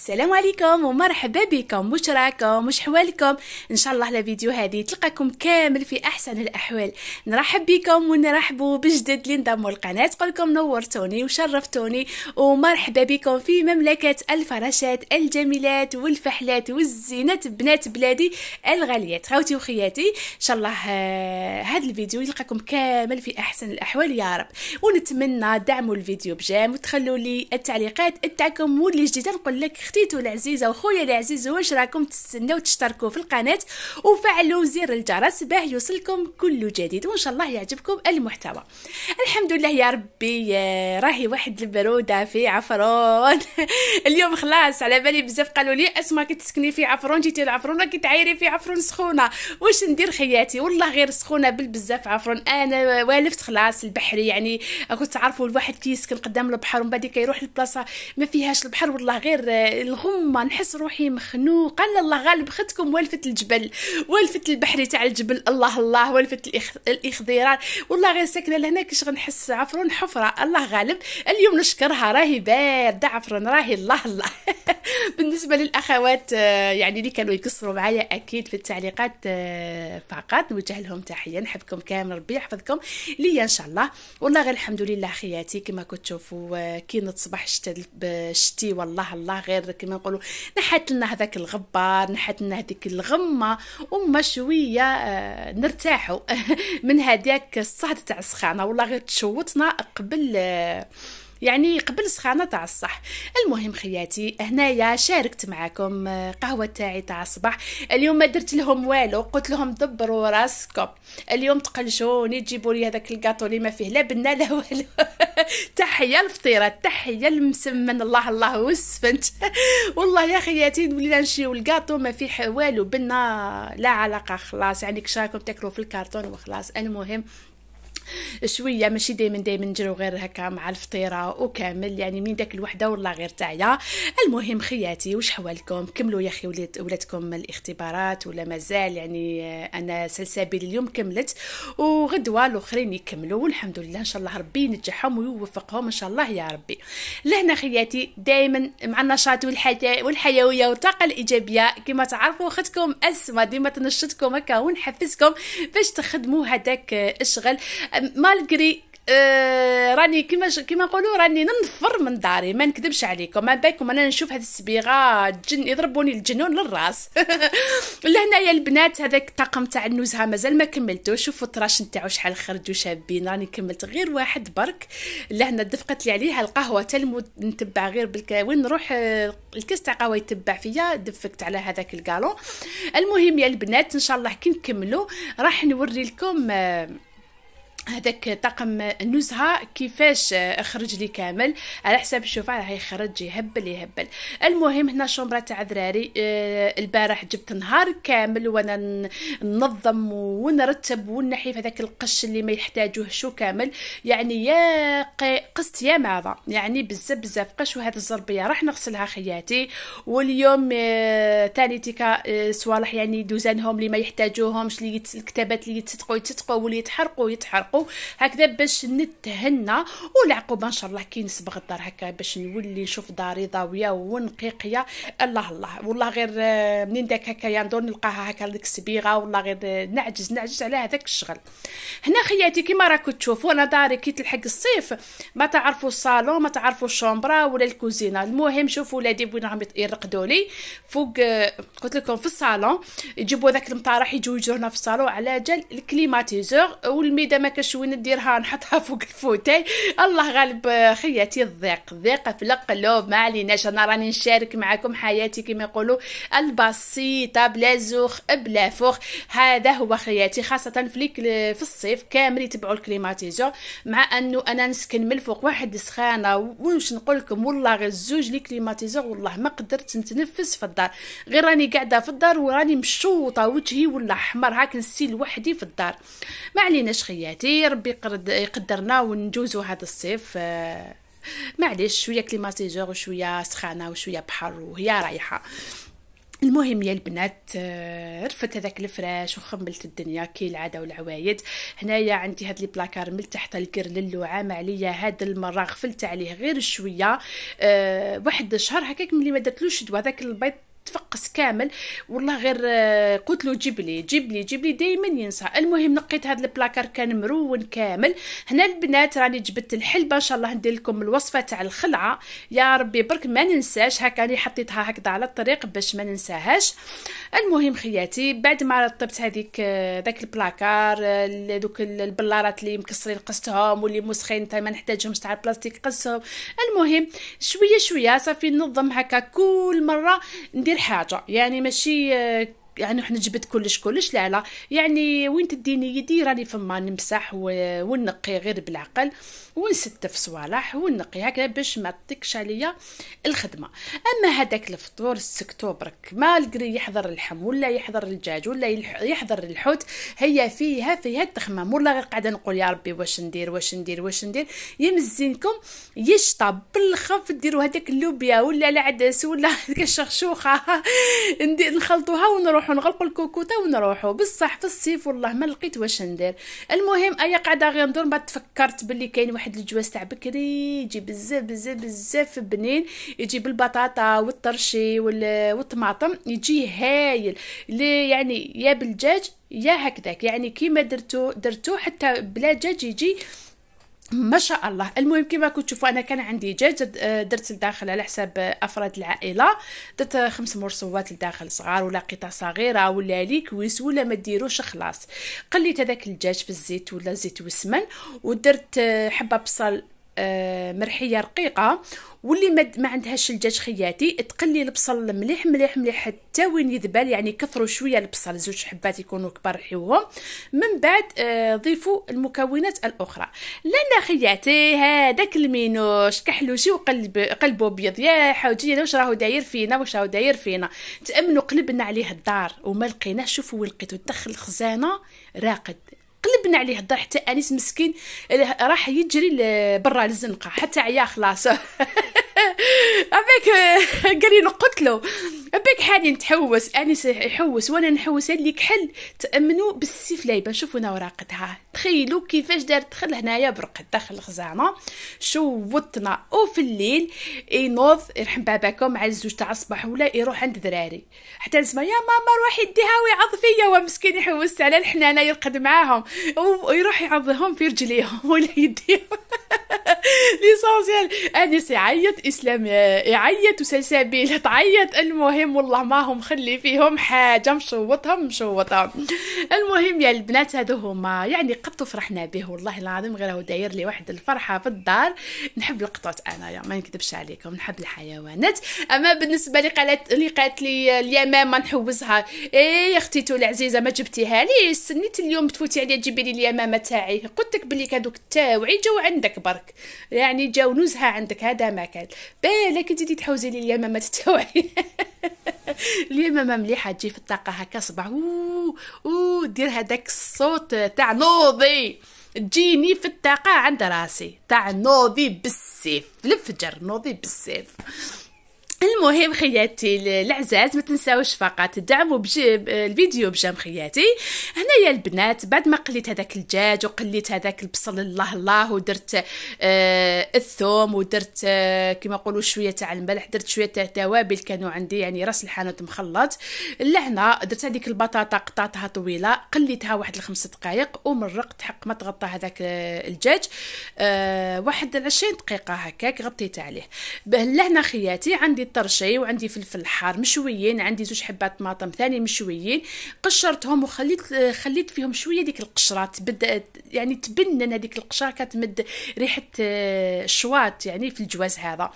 السلام عليكم ومرحبا بكم وش راكم وش حوالكم ان شاء الله الفيديو هذه تلقاكم كامل في احسن الاحوال نرحب بكم ونرحبوا بجدد اللي انضموا القناه تقولكم نورتوني وشرفتوني ومرحبا بكم في مملكه الفراشات الجميلات والفحلات والزينات بنات بلادي الغاليات خوتي وخياتي ان شاء الله آه، هذا الفيديو يلقاكم كامل في احسن الاحوال يا رب ونتمنى دعموا الفيديو بجام وتخلوا لي التعليقات تاعكم واللي جديده نقول لك اختيتو العزيزه وخويا العزيز واش راكم تستناو تشتركوا في القناه وفعلوا زر الجرس باه يوصلكم كل جديد وان شاء الله يعجبكم المحتوى الحمد لله يا ربي آه، راهي واحد البروده في عفرون اليوم خلاص على بالي بزاف قالوا لي اسما كتسكني في عفرون جيتي لعفرون راكي تعايري في عفرون سخونه واش ندير خياتي والله غير سخونه بالبزاف عفرون انا والفت خلاص البحري يعني كنت تعرفوا الواحد كيسكن قدام البحر ومن بعد كيروح لبلاصه ما فيهاش البحر والله غير آه، الغمه نحس روحي مخنوق قال الله غالب خدكم والفت الجبل والفت البحري تاع الجبل الله الله والفت الإخ... الاخضيران والله غير ساكنه لهنا كش غنحس عفرون حفره الله غالب اليوم نشكرها راهي بارده عفرون راهي الله الله بالنسبه للاخوات آه، يعني اللي كانوا يكسروا معايا اكيد في التعليقات آه، فقط نوجه لهم تحيه نحبكم كامل ربي يحفظكم ليا ان شاء الله والله غير الحمد لله خياتي كما كنت تشوفوا آه، كي نصبح شتي والله الله غير كما نقولوا نحت لنا هذاك الغبار نحت لنا هذيك الغمه وما شويه نرتاحوا من هذاك الصهد تاع السخانه والله غير تشوتنا قبل يعني قبل سخانه تاع الصح المهم خياتي هنايا شاركت معكم آه، قهوه تاعي تاع الصباح اليوم ما درت لهم والو قلت لهم دبروا راسكم اليوم تقلشوني تجيبوا لي هذاك الكاطو اللي ما فيه لا بنا لا والو تحيه الفطيره تحيه المسمن الله الله وسفنت والله يا خياتي ولينا نشيو الكاطو ما فيه والو بنا لا علاقه خلاص يعني كشاكم تاكلوا في الكارتون وخلاص المهم شويه ماشي دائما دائما نجرو غير هكا مع الفطيره وكامل يعني من داك الوحده والله غير تاعيا المهم خياتي وش حوالكم كملوا يا اخي ولاد ولادكم الاختبارات ولا مازال يعني انا سلسبيل اليوم كملت وغدوه الاخرين يكملوا والحمد لله ان شاء الله ربي ينجحهم ويوفقهم ان شاء الله يا ربي لهنا خياتي دائما مع النشاط والحياه والحيويه والطاقه الايجابيه كما تعرفوا اختكم اسماء ديما تنشطكم هكا ونحفزكم باش تخدموا هذاك الشغل مالغري آه راني كيما كيما نقولوا راني ننفر من داري ما نكذبش عليكم ما بالكم انا نشوف هذه السبيغه جن يضربوني الجنون للراس لهنايا البنات هذاك الطاقم تاع النزهه مازال ما كملتو شوفوا الطراش نتاعو شحال خرجوا شابين راني كملت غير واحد برك لهنا دفقت لي عليها القهوه تلمو نتبع غير بالك وين نروح آه، الكاس تاع قهوه يتبع فيا دفكت على هذاك الكالون المهم يا البنات ان شاء الله كي نكملوا راح نوري لكم آه هذاك طقم النزهه كيفاش خرج لي كامل على حساب الشوفه راه يخرج يهبل يهبل المهم هنا الشومبرا تاع دراري آه، البارح جبت نهار كامل وانا ننظم ونرتب ونحيف هذاك القش اللي ما يحتاجوه شو كامل يعني يا قست يا ماذا يعني بزاف بزاف قش وهذا الزربيه راح نغسلها خياتي واليوم آه، تاني تيكا آه، صوالح يعني دوزانهم اللي ما يحتاجوهمش اللي الكتابات اللي يتسدقوا يتسدقوا واللي يتحرقوا يتحرقوا نلحقوا هكذا باش نتهنى والعقوبه ان شاء الله كي نسبغ الدار هكا باش نولي نشوف داري ضاويه ونقيقيه الله الله والله غير منين داك هكا ندور نلقاها هكا ديك السبيغه والله غير نعجز نعجز على هذاك الشغل هنا خياتي كيما راكو تشوفوا انا داري كي تلحق الصيف ما تعرفوا الصالون ما تعرفوا الشومبرا ولا الكوزينه المهم شوفوا ولادي بوين راهم يرقدوا لي فوق قلت لكم في الصالون يجيبوا ذاك المطارح يجوا يجرونا في الصالون على جال الكليماتيزور والميده ما الشوينه نديرها نحطها فوق الفوتاي الله غالب آه، خياتي الضيق ضيق في القلوب ما عليناش انا راني نشارك معكم حياتي كما يقولوا البسيطه بلا زوخ بلا فوخ هذا هو خياتي خاصه في آه، في الصيف كامل يتبعوا الكليماتيزور مع انه انا نسكن من الفوق واحد السخانه واش نقول لكم والله غير زوج لي كليماتيزور والله ما قدرت نتنفس في الدار غير راني قاعده في الدار وراني مشوطه وجهي ولا احمر هاك نسيل وحدي في الدار ما عليناش خياتي اللي ربي يقدرنا ونجوزو هذا الصيف آه، معليش شويه كليماتيزور وشويه سخانه وشويه بحر وهي رايحه المهم يا البنات آه، رفت هذاك الفراش وخملت الدنيا كي العاده والعوايد هنايا عندي هاد لي بلاكار من تحت الكرلل وعام عليا هاد المره غفلت عليه غير شويه أه واحد الشهر هكاك ملي ما درتلوش دواء هذاك البيض تفقس كامل والله غير آه، قلت له جيب لي جيب لي جيب لي دائما ينسى المهم نقيت هذا البلاكار كان مرون كامل هنا البنات راني جبت الحلبه ان شاء الله ندير لكم الوصفه تاع الخلعه يا ربي برك ما ننساش هكا راني حطيتها هكذا على الطريق باش ما ننساهاش المهم خياتي بعد ما رطبت هذيك آه، ذاك البلاكار آه، دوك البلارات اللي مكسرين قصتهم واللي مسخين ما نحتاجهمش تاع البلاستيك قصهم المهم شويه شويه صافي ننظم هكا كل مره ندير حاجه يعني ماشي آه، يعني حنا جبت كلش كلش لا لا يعني وين تديني يدي راني فما نمسح ونقي غير بالعقل ونستف صوالح ونقي هكا باش ما تطيقش عليا الخدمه اما هذاك الفطور سكتو برك مالقري يحضر اللحم ولا يحضر الدجاج ولا يحضر الحوت هي فيها فيها التخمام ولا غير قاعده نقول يا ربي واش ندير واش ندير واش ندير يمزينكم يشطب بالخف ديروا هذاك اللوبيا ولا العدس ولا هذيك الشخشوخه نخلطوها ونروح نروحو نغلقو الكوكوطه ونروحو بصح في الصيف والله ما لقيت واش ندير المهم ايا قاعده غير ندور ما تفكرت باللي كاين واحد الجواز تاع بكري يجي بزاف بزاف بزاف بنين يجي بالبطاطا والطرشي والطماطم يجي هايل اللي يعني يا بالدجاج يا هكذاك يعني كيما درتو درتو حتى بلا دجاج يجي ما شاء الله المهم كما كنت تشوفوا انا كان عندي دجاج آه، درت لداخل على حساب افراد العائله درت خمس مرصوات لداخل صغار ولا قطع صغيره ولا ليكويس ولا ما ديروش خلاص قليت هذاك الدجاج في الزيت ولا زيت وسمن ودرت آه، حبه بصل آه، مرحيه رقيقه واللي ما عندهاش الدجاج خياتي تقلي البصل مليح مليح مليح حتى وين يذبل يعني كثروا شويه البصل زوج حبات يكونوا كبار حيوهم من بعد آه، ضيفوا المكونات الاخرى لنا خياتي هذاك المينوش كحلوشي وقلب قلبه ابيض يا حوجي واش راهو داير فينا واش راهو داير فينا تامنوا قلبنا عليه الدار وما لقيناه شوفوا لقيتو دخل الخزانه راقد كملنا عليه الدار حتى انيس مسكين راح يجري برا للزنقه حتى عيا خلاص افيك قال لي نقتلو بك حالي نتحوس انس يحوس وانا نحوس اللي كحل تامنوا بالسيف لايبا شوفوا انا وراقتها تخيلوا كيفاش دار دخل هنايا برقد داخل الخزانه شوتنا وفي الليل ينوض يرحم باباكم على الزوج تاع الصباح ولا يروح عند دراري حتى نسمع يا ماما روحي يديها ويعض فيا ومسكين يحوس على الحنانه يرقد معاهم ويروح يعضهم في رجليهم ولا يديهم ليسونسيال انس يعيط اسلام آه، يعيط وسلسبيل تعيط المهم المهم والله ما هم خلي فيهم حاجه مشوطهم مشوطه المهم يا البنات هادو هما يعني قط فرحنا به والله العظيم غير هو داير لي واحد الفرحه في الدار نحب القطط انايا ما نكذبش عليكم نحب الحيوانات اما بالنسبه لي قالت لي قالت لي اليمامه نحوزها ايه يا اختي العزيزه ما جبتيها لي سنيت اليوم تفوتي عليا تجيبي لي اليمامه تاعي قلت لك بلي كادوك تاوعي جاو عندك برك يعني جاو نزها عندك هذا ما كان بالك تزيدي تحوزي لي اليمامه تاوعي اليمامه مليحه تجي في الطاقه هكا صبع او او دير هذاك الصوت تاع نوضي تجيني في الطاقه عند راسي تاع نوضي بالسيف الفجر نوضي بالسيف المهم خياتي العزاز ما تنساوش فقط دعموا بجيب الفيديو بجام خياتي هنايا البنات بعد ما قليت هذاك الدجاج وقليت هذاك البصل الله الله ودرت آه الثوم ودرت آه كما نقولوا شويه تاع الملح درت شويه تاع التوابل كانوا عندي يعني راس الحانوت مخلط اللعنه درت هذيك البطاطا قطعتها طويله قليتها واحد الخمس دقائق ومرقت حق ما تغطى هذاك آه، الدجاج آه واحد 20 دقيقه هكاك غطيت عليه بهلهنا خياتي عندي طرشي وعندي فلفل حار مشويين عندي زوج حبات طماطم ثاني مشويين قشرتهم وخليت خليت فيهم شويه ديك القشره تبدا يعني تبنن هذيك القشره كتمد ريحه الشواط آه، يعني في الجواز هذا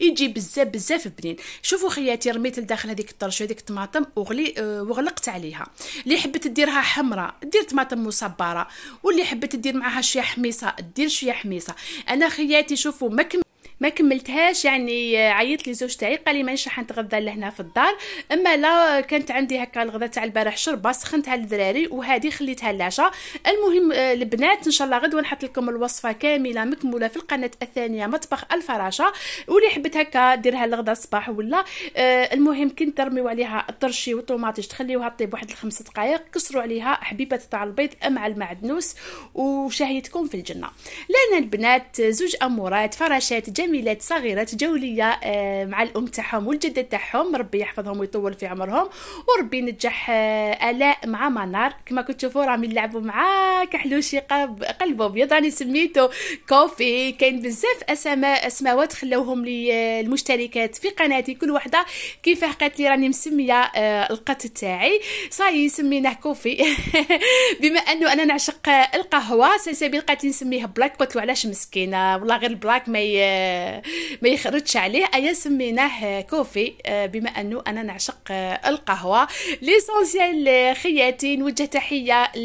يجي بزاف بزاف بنين شوفوا خياتي رميت لداخل هذيك الطرشي هذيك الطماطم وغلي آه، وغلقت عليها اللي حبت ديرها حمراء دير طماطم مصبره واللي حبت دير معها شويه حميصه دير شويه حميصه انا خياتي شوفوا ما كم ما كملتهاش يعني عيطت لي زوج تاعي قال لي مانيش راح نتغدى لهنا في الدار اما لا كانت عندي هكا الغدا تاع البارح شربه سخنتها للدراري وهذه خليتها للعشاء المهم البنات آه، ان شاء الله غدوه نحط لكم الوصفه كامله مكموله في القناه الثانيه مطبخ الفراشه واللي حبت هكا ديرها الغدا الصباح ولا آه، المهم كي ترميو عليها الطرشي والطوماطيش تخليوها تطيب واحد الخمس دقائق كسروا عليها حبيبه تاع البيض مع المعدنوس وشهيتكم في الجنه لان البنات زوج امورات فراشات جميلة جميلات صغيرات جوليه آه، مع الام تاعهم والجده تاعهم ربي يحفظهم ويطول في عمرهم وربي ينجح آه، الاء مع منار كما كنت تشوفوا راهم يلعبوا مع كحلوشي قلبه ابيض راني سميته كوفي كاين بزاف اسماء اسماوات خلوهم لي آه، المشتركات في قناتي كل وحده كيفاه قالت لي راني مسميه القط تاعي صاي سميناه كوفي بما انه انا نعشق القهوه سلسبيل قالت نسميه بلاك قلت له علاش مسكينه والله غير بلاك ما ما يخرجش عليه ايا سميناه كوفي آه، بما انه انا نعشق آه، القهوه ليسونسيال خياتي نوجه تحيه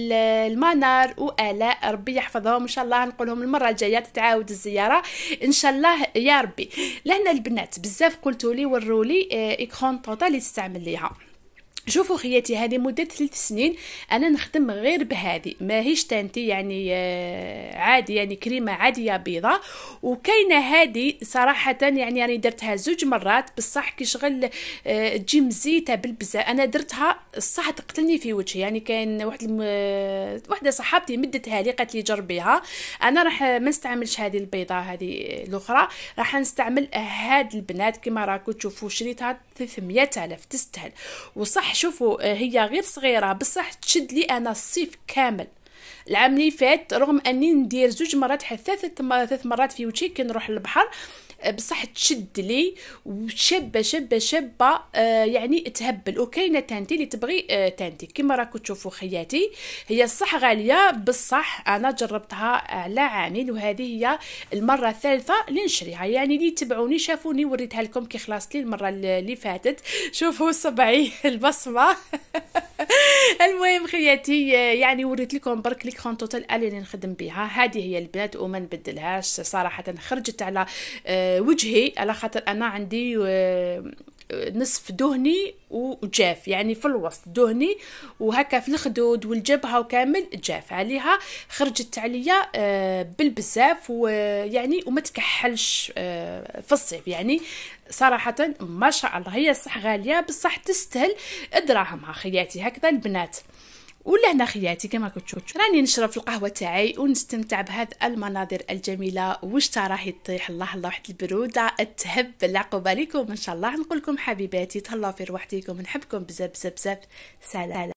لمنار والاء ربي يحفظهم ان شاء الله نقولهم المره الجايه تتعاود الزياره ان شاء الله يا ربي لهنا البنات بزاف قلتولي ورولي ايكرون آه، طوطا اللي تستعمل ليها شوفوا خياتي هذه مدة ثلاث سنين أنا نخدم غير بهذه ماهيش تانتي يعني آه، عادي يعني كريمة عادية بيضة وكاينة هذه صراحة يعني أنا درتها زوج مرات بصح كي شغل آه، تجي مزيتة بالبزا أنا درتها الصح تقتلني في وجهي يعني كان واحد الم... آه، واحدة صحابتي مدتها لي قالت لي جربيها أنا راح ما نستعملش هذه البيضة هذه الأخرى راح نستعمل هاد البنات كما راكم تشوفوا شريتها 300 ألف تستاهل وصح شوفوا آه، هي غير صغيره بصح تشد لي انا الصيف كامل العام اللي فات رغم اني ندير زوج مرات حتى ثلاث مرات في وجهي كنروح للبحر آه، بصح تشد لي وشابه شابه شابه آه يعني تهبل وكاينه تانتي اللي تبغي آه تانتي كما راكم تشوفوا خياتي هي صح غاليه بصح انا جربتها على عامل وهذه هي المره الثالثه اللي نشريها يعني اللي تبعوني شافوني وريتها لكم كي خلاص لي المره اللي فاتت شوفوا صبعي البصمه المهم خياتي يعني وريت لكم برك لي كرون توتال اللي نخدم بها هذه هي البنات وما نبدلهاش صراحه خرجت على آه، وجهي على خاطر انا عندي آه، نصف دهني وجاف يعني في الوسط دهني وهكا في الخدود والجبهه وكامل جاف عليها خرجت عليا آه، بالبزاف ويعني وما تكحلش آه، في الصيف يعني صراحة ما شاء الله هي صح غالية بصح تستهل دراهمها خياتي هكذا البنات ولا هنا خياتي كما كنتو راني نشرب في القهوه تاعي ونستمتع بهاد المناظر الجميله واش راه يطيح الله الله واحد البروده تهب العقبه لكم ان شاء الله نقول لكم حبيباتي تهلاو في روحتيكم نحبكم بزاف بزاف بزاف سلام